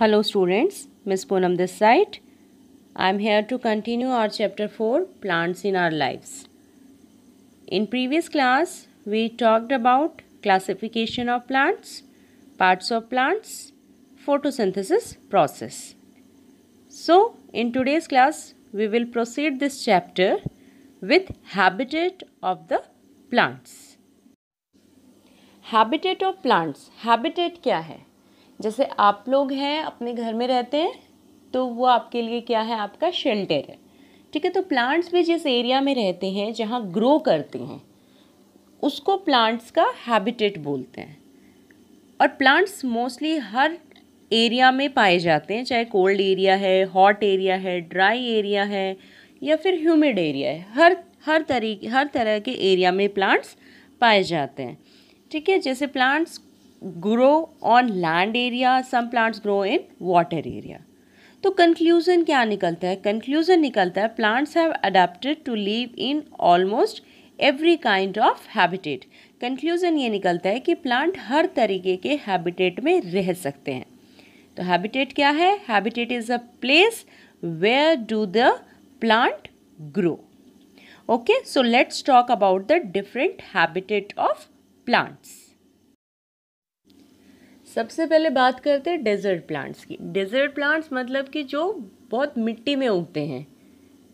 Hello students, Miss Poonam this side. I am here to continue our chapter 4 plants in our lives. In previous class we talked about classification of plants, parts of plants, photosynthesis process. So in today's class we will proceed this chapter with habitat of the plants. Habitat of plants. Habitat क्या है जैसे आप लोग हैं अपने घर में रहते हैं तो वो आपके लिए क्या है आपका शेल्टर है ठीक है तो प्लांट्स भी जिस एरिया में रहते हैं जहाँ ग्रो करते हैं उसको प्लांट्स का हैबिटेट बोलते हैं और प्लांट्स मोस्टली हर एरिया में पाए जाते हैं चाहे कोल्ड एरिया है हॉट एरिया है ड्राई एरिया है या फिर ह्यूमिड एरिया है हर हर तरीके हर तरह के एरिया में प्लांट्स पाए जाते हैं ठीक है जैसे plants grow on land area some plants grow in water area तो कंक्लूज़न क्या निकलता है कंक्लूज़न निकलता है plants have adapted to live in almost every kind of habitat conclusion ये निकलता है कि प्लांट हर तरीके के हैबिटेट में रह सकते हैं तो हैबिटेट क्या है habitat is a place where do the plant grow okay so let's talk about the different habitat of plants सबसे पहले बात करते हैं डेजर्ट प्लांट्स की डेजर्ट प्लांट्स मतलब कि जो बहुत मिट्टी में उगते हैं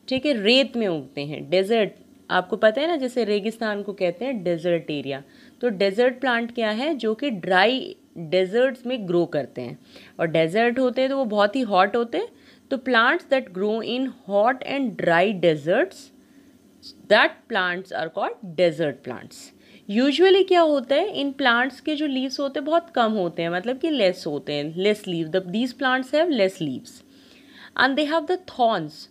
ठीक है रेत में उगते हैं डेजर्ट आपको पता है ना जैसे रेगिस्तान को कहते हैं डेजर्ट एरिया तो डेजर्ट प्लांट क्या है जो कि ड्राई डेजर्ट्स में ग्रो करते हैं और डेजर्ट होते हैं तो वो बहुत ही हॉट होते हैं तो plants that grow in hot and dry deserts that plants are called desert plants usually क्या होता है इन प्लांट्स के जो लीव्स होते हैं बहुत कम होते हैं मतलब कि लेस होते हैं less leave these plants have less leaves and they have the thorns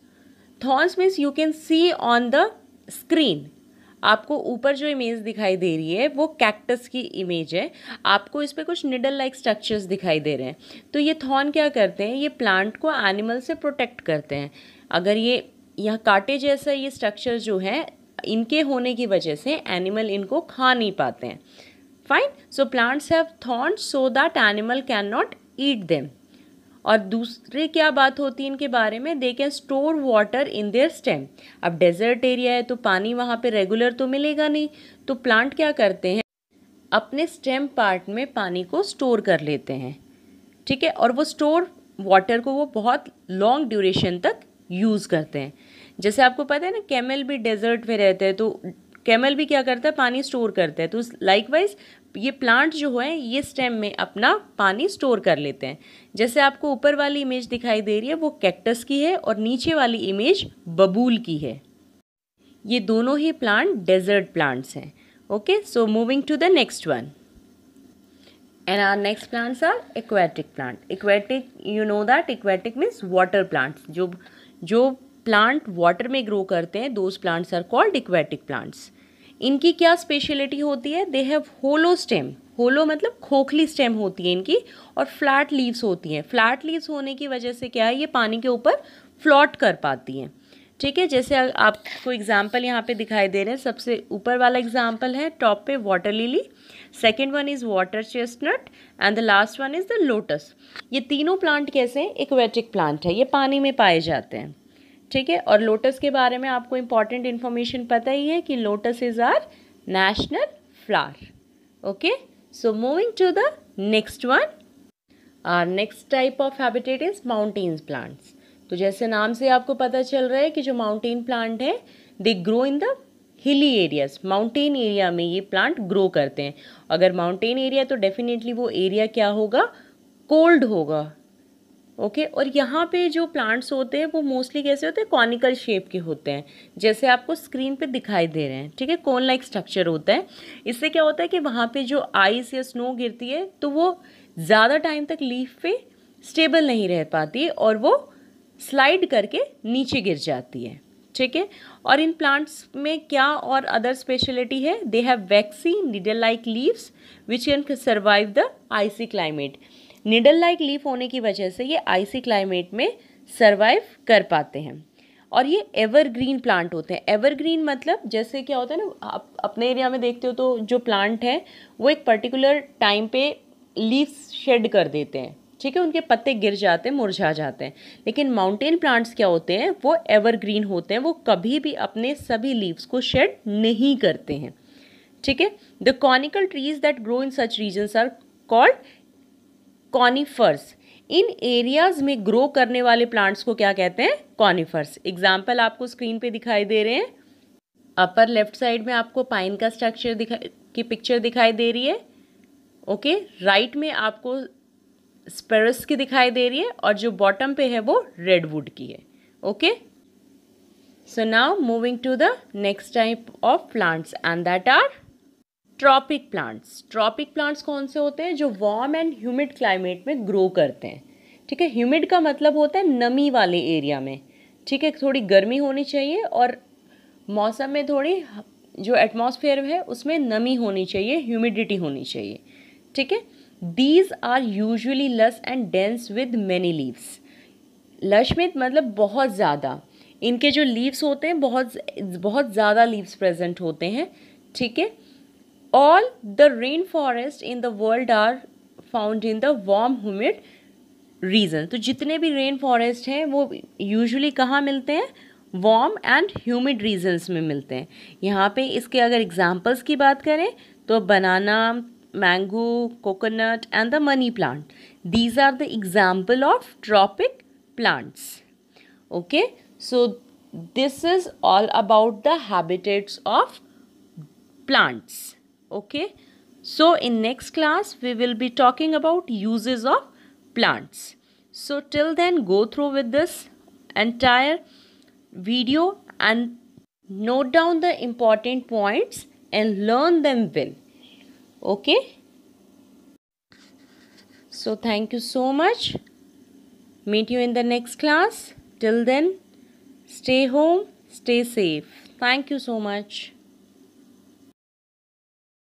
thorns means you can see on the screen आपको ऊपर जो इमेज दिखाई दे रही है वो कैक्टस की इमेज है आपको इस पर कुछ निडल लाइक स्ट्रक्चर्स दिखाई दे रहे हैं तो ये थॉर्न क्या करते हैं ये प्लांट को एनिमल से प्रोटेक्ट करते हैं अगर ये यह कांटे जैसा ये स्ट्रक्चर जो है इनके होने की वजह से एनिमल इनको खा नहीं पाते हैं fine so plants have thorns so that animal can not eat them और दूसरे क्या बात होती है इनके बारे में they can store water in their stem अब डेजर्ट एरिया है तो पानी वहाँ पे रेगुलर तो मिलेगा नहीं तो प्लांट क्या करते हैं अपने स्टेम पार्ट में पानी को स्टोर कर लेते हैं ठीक है और वो स्टोर वाटर को वो बहुत लॉन्ग ड्यूरेशन तक यूज़ करते हैं जैसे आपको पता है ना कैमल भी डेजर्ट में रहते हैं तो कैमल भी क्या करता है पानी स्टोर करता है तो लाइकवाइज ये प्लांट जो है ये स्टेम में अपना पानी स्टोर कर लेते हैं जैसे आपको ऊपर वाली इमेज दिखाई दे रही है वो कैक्टस की है और नीचे वाली इमेज बबूल की है ये दोनों ही प्लांट डेजर्ट प्लांट्स हैं okay so moving to the next one and our next plants are aquatic plant aquatic you know that aquatic means water plants जो जो प्लांट वाटर में ग्रो करते हैं those plants are called aquatic plants इनकी क्या speciality होती है they have hollow stem होलो मतलब खोखली स्टेम होती है इनकी और फ्लैट लीव्स होती हैं फ्लैट लीव्स होने की वजह से क्या है ये पानी के ऊपर फ्लॉट कर पाती हैं ठीक है जैसे आपको एग्जाम्पल यहाँ पे दिखाई दे रहे हैं सबसे ऊपर वाला एग्जाम्पल है टॉप पे water lily second one is water chestnut and the last one is the lotus ये तीनों प्लांट कैसे हैं इक्वेटिक प्लांट है ये पानी में पाए जाते हैं ठीक है और लोटस के बारे में आपको इम्पॉर्टेंट इन्फॉर्मेशन पता ही है कि lotus is our national flower okay so moving to the next one our next type of habitat is mountains plants तो जैसे नाम से आपको पता चल रहा है कि जो माउंटेन प्लांट है they grow in the hilly areas mountain area में ये प्लांट ग्रो करते हैं अगर माउंटेन एरिया तो डेफिनेटली वो एरिया क्या होगा कोल्ड होगा ओके okay? और यहाँ पे जो प्लांट्स होते हैं वो मोस्टली कैसे होते हैं कॉनिकल शेप के होते हैं जैसे आपको स्क्रीन पे दिखाई दे रहे हैं ठीक है कोन लाइक स्ट्रक्चर होता है इससे क्या होता है कि वहाँ पे जो आइस या स्नो गिरती है तो वो ज़्यादा टाइम तक लीफ पे स्टेबल नहीं रह पाती और वो स्लाइड करके नीचे गिर जाती है ठीक है और इन प्लांट्स में क्या और अदर स्पेशलिटी है they have waxy needle like leaves which can survive the icy climate needle like leaf होने की वजह से ये आइसी क्लाइमेट में सर्वाइव कर पाते हैं और ये एवरग्रीन प्लांट होते हैं एवरग्रीन मतलब जैसे क्या होता है ना आप अपने एरिया में देखते हो तो जो प्लांट हैं वो एक पर्टिकुलर टाइम पे लीव्स शेड कर देते हैं ठीक है उनके पत्ते गिर जाते हैं मुरझा जाते हैं लेकिन माउंटेन प्लांट्स क्या होते हैं वो एवरग्रीन होते हैं वो कभी भी अपने सभी लीव्स को शेड नहीं करते हैं ठीक है the conical trees that grow in such regions are called conifers इन एरियाज में ग्रो करने वाले प्लांट्स को क्या कहते हैं कॉनिफर्स एग्जाम्पल आपको स्क्रीन पे दिखाई दे रहे हैं अपर लेफ्ट साइड में आपको पाइन का स्ट्रक्चर दिखा की पिक्चर दिखाई दे रही है ओके okay? राइट right में आपको स्पेरस की दिखाई दे रही है और जो बॉटम पे है वो रेडवुड की है okay so now moving to the next type of plants and that are tropic plants tropic plants कौन से होते हैं जो वार्म एंड ह्यूमिड क्लाइमेट में ग्रो करते हैं ठीक है ह्यूमिड का मतलब होता है नमी वाले एरिया में ठीक है थोड़ी गर्मी होनी चाहिए और मौसम में थोड़ी जो एटमॉस्फेयर है उसमें नमी होनी चाहिए ह्यूमिडिटी होनी चाहिए ठीक है these are usually lush and dense with many leaves lush में मतलब बहुत ज़्यादा इनके जो लीव्स होते हैं बहुत बहुत ज़्यादा लीव्स प्रेजेंट होते हैं ठीक है all the rainforest in the world are found in the warm humid region तो जितने भी रेन फॉरेस्ट हैं वो यूजली कहाँ मिलते हैं वार्म एंड ह्यूमिड रीजन्स में मिलते हैं यहाँ पे इसके अगर एग्जांपल्स की बात करें तो banana mango coconut and the money plant these are the example of tropic plants okay so this is all about the habitats of plants okay so in next class we will be talking about uses of plants so till then go through with this entire video and note down the important points and learn them well okay so thank you so much meet you in the next class till then stay home stay safe thank you so much